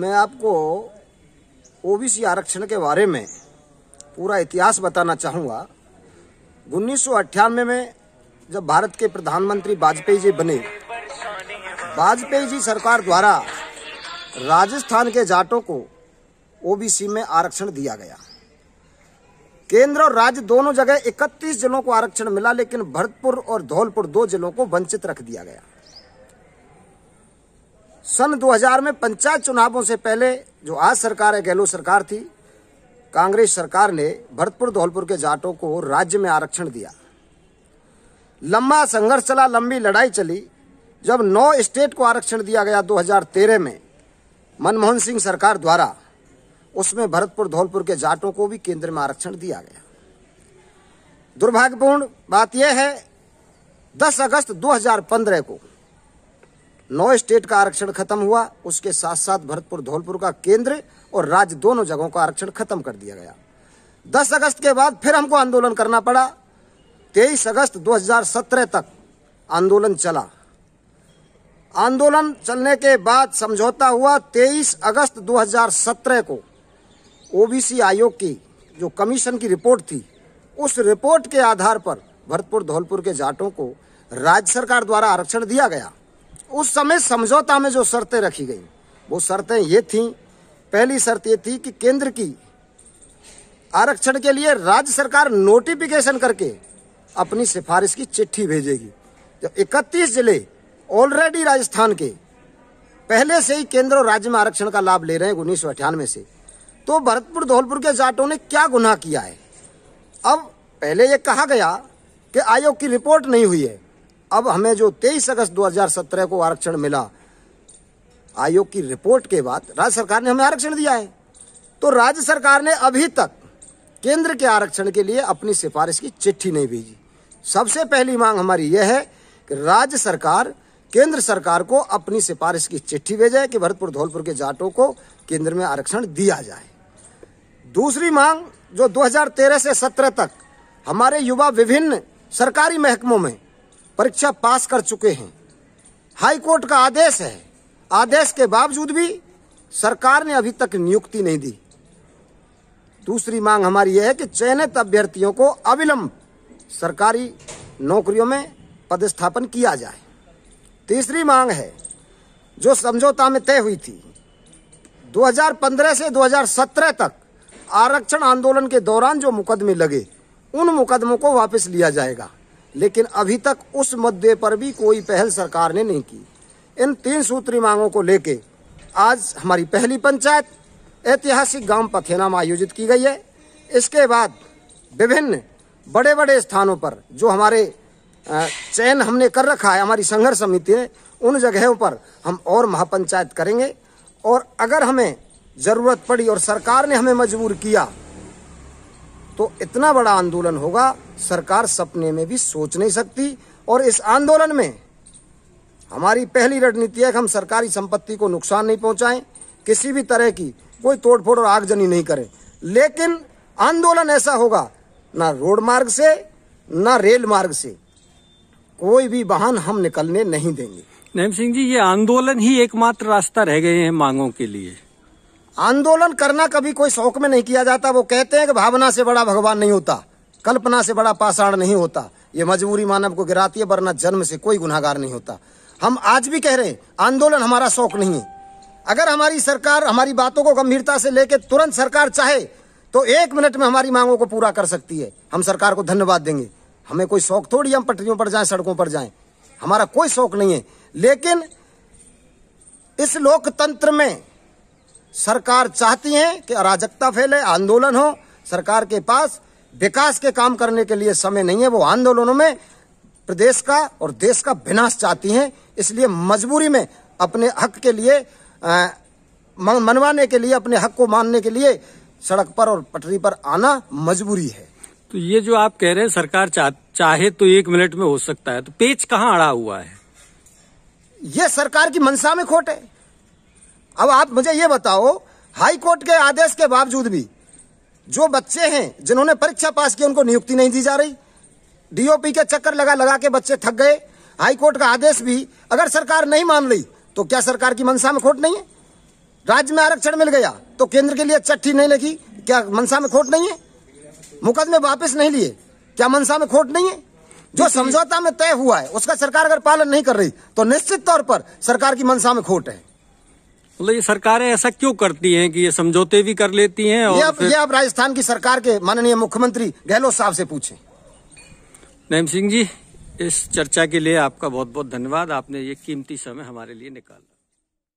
मैं आपको ओबीसी आरक्षण के बारे में पूरा इतिहास बताना चाहूँगा उन्नीस में जब भारत के प्रधानमंत्री वाजपेयी जी बने वाजपेयी जी सरकार द्वारा राजस्थान के जाटों को ओबीसी में आरक्षण दिया गया केंद्र और राज्य दोनों जगह 31 जिलों को आरक्षण मिला लेकिन भरतपुर और धौलपुर दो जिलों को वंचित रख दिया गया सन 2000 में पंचायत चुनावों से पहले जो आज सरकार है गहलोत सरकार थी कांग्रेस सरकार ने भरतपुर धौलपुर के जाटों को राज्य में आरक्षण दिया लंबा संघर्ष चला लंबी लड़ाई चली जब नौ स्टेट को आरक्षण दिया गया 2013 में मनमोहन सिंह सरकार द्वारा उसमें भरतपुर धौलपुर के जाटों को भी केंद्र में आरक्षण दिया गया दुर्भाग्यपूर्ण बात यह है 10 अगस्त 2015 को नौ स्टेट का आरक्षण खत्म हुआ उसके साथ साथ भरतपुर धौलपुर का केंद्र और राज्य दोनों जगहों का आरक्षण खत्म कर दिया गया 10 अगस्त के बाद फिर हमको आंदोलन करना पड़ा 23 अगस्त 2017 तक आंदोलन चला आंदोलन चलने के बाद समझौता हुआ 23 अगस्त 2017 को ओबीसी आयोग की जो कमीशन की रिपोर्ट थी उस रिपोर्ट के आधार पर भरतपुर धौलपुर के जाटों को राज्य सरकार द्वारा आरक्षण दिया गया उस समय समझौता में जो शर्तें रखी गई वो शर्तें ये थी पहली शर्त ये थी कि केंद्र की आरक्षण के लिए राज्य सरकार नोटिफिकेशन करके अपनी सिफारिश की चिट्ठी भेजेगी जब इकतीस जिले ऑलरेडी राजस्थान के पहले से ही केंद्र और राज्य में आरक्षण का लाभ ले रहे हैं उन्नीस से तो भरतपुर धौलपुर के जाटों ने क्या गुनाह किया है अब पहले ये कहा गया कि आयोग की रिपोर्ट नहीं हुई है अब हमें जो 23 अगस्त 2017 को आरक्षण मिला आयोग की रिपोर्ट के बाद राज्य सरकार ने हमें आरक्षण दिया है तो राज्य सरकार ने अभी तक केंद्र के आरक्षण के लिए अपनी सिफारिश की चिट्ठी नहीं भेजी सबसे पहली मांग हमारी यह है कि राज्य सरकार केंद्र सरकार को अपनी सिफारिश की चिट्ठी भेजे कि भरतपुर धौलपुर के जाटों को केंद्र में आरक्षण दिया जाए दूसरी मांग जो 2013 से 17 तक हमारे युवा विभिन्न सरकारी महकमों में परीक्षा पास कर चुके हैं हाई कोर्ट का आदेश है आदेश के बावजूद भी सरकार ने अभी तक नियुक्ति नहीं दी दूसरी मांग हमारी यह है कि चयनित अभ्यर्थियों को अविलंब सरकारी नौकरियों में पदस्थापन किया जाए तीसरी मांग है जो समझौता में तय हुई थी 2015 से 2017 तक आरक्षण आंदोलन के दौरान जो मुकदमे लगे उन मुकदमों को वापस लिया जाएगा लेकिन अभी तक उस मुद्दे पर भी कोई पहल सरकार ने नहीं की इन तीन सूत्री मांगों को लेके आज हमारी पहली पंचायत ऐतिहासिक गांव में आयोजित की गई है इसके बाद विभिन्न बड़े बड़े स्थानों पर जो हमारे चयन हमने कर रखा है हमारी संघर्ष समिति ने उन जगहों पर हम और महापंचायत करेंगे और अगर हमें ज़रूरत पड़ी और सरकार ने हमें मजबूर किया तो इतना बड़ा आंदोलन होगा सरकार सपने में भी सोच नहीं सकती और इस आंदोलन में हमारी पहली रणनीति है कि हम सरकारी संपत्ति को नुकसान नहीं पहुंचाएं किसी भी तरह की कोई तोड़फोड़ और आगजनी नहीं करें लेकिन आंदोलन ऐसा होगा ना रोड मार्ग से ना रेल मार्ग से कोई भी वाहन हम निकलने नहीं देंगे नैम सिंह जी ये आंदोलन ही एकमात्र रास्ता रह गए हैं मांगों के लिए आंदोलन करना कभी कोई शौक में नहीं किया जाता वो कहते हैं कि भावना से बड़ा भगवान नहीं होता कल्पना से बड़ा पाषाण नहीं होता ये मजबूरी मानव को गिराती है वरना जन्म से कोई गुनाहगार नहीं होता हम आज भी कह रहे हैं आंदोलन हमारा शौक नहीं है अगर हमारी सरकार हमारी बातों को गंभीरता से लेकर तुरंत सरकार चाहे तो एक मिनट में हमारी मांगों को पूरा कर सकती है हम सरकार को धन्यवाद देंगे हमें कोई शौक थोड़ी हम पटरियों पर जाएं सड़कों पर जाएं हमारा कोई शौक नहीं है लेकिन इस लोकतंत्र में सरकार चाहती है कि अराजकता फैले आंदोलन हो सरकार के पास विकास के काम करने के लिए समय नहीं है वो आंदोलनों में प्रदेश का और देश का विनाश चाहती हैं इसलिए मजबूरी में अपने हक के लिए मनवाने के लिए अपने हक को मानने के लिए सड़क पर और पटरी पर आना मजबूरी है तो ये जो आप कह रहे हैं सरकार चा, चाहे तो एक मिनट में हो सकता है तो पेच कहाँ अड़ा हुआ है ये सरकार की मनसा में खोट है अब आप मुझे ये बताओ हाई कोर्ट के आदेश के बावजूद भी जो बच्चे हैं जिन्होंने परीक्षा पास की उनको नियुक्ति नहीं दी जा रही डीओपी के चक्कर लगा लगा के बच्चे थक गए हाईकोर्ट का आदेश भी अगर सरकार नहीं मान रही तो क्या सरकार की मनसा में खोट नहीं है राज्य में आरक्षण मिल गया तो केंद्र के लिए चट्टी नहीं लगी क्या मनसा में खोट नहीं है मुकदमे वापस नहीं लिए क्या मनसा में खोट नहीं है जो समझौता में तय हुआ है उसका सरकार अगर पालन नहीं कर रही तो निश्चित तौर पर सरकार की मनसा में खोट है मतलब ये सरकारें ऐसा क्यों करती हैं कि ये समझौते भी कर लेती हैं और ये आप, ये आप राजस्थान की सरकार के माननीय मुख्यमंत्री गहलोत साहब से पूछें नैम सिंह जी इस चर्चा के लिए आपका बहुत बहुत धन्यवाद आपने ये कीमती समय हमारे लिए निकाला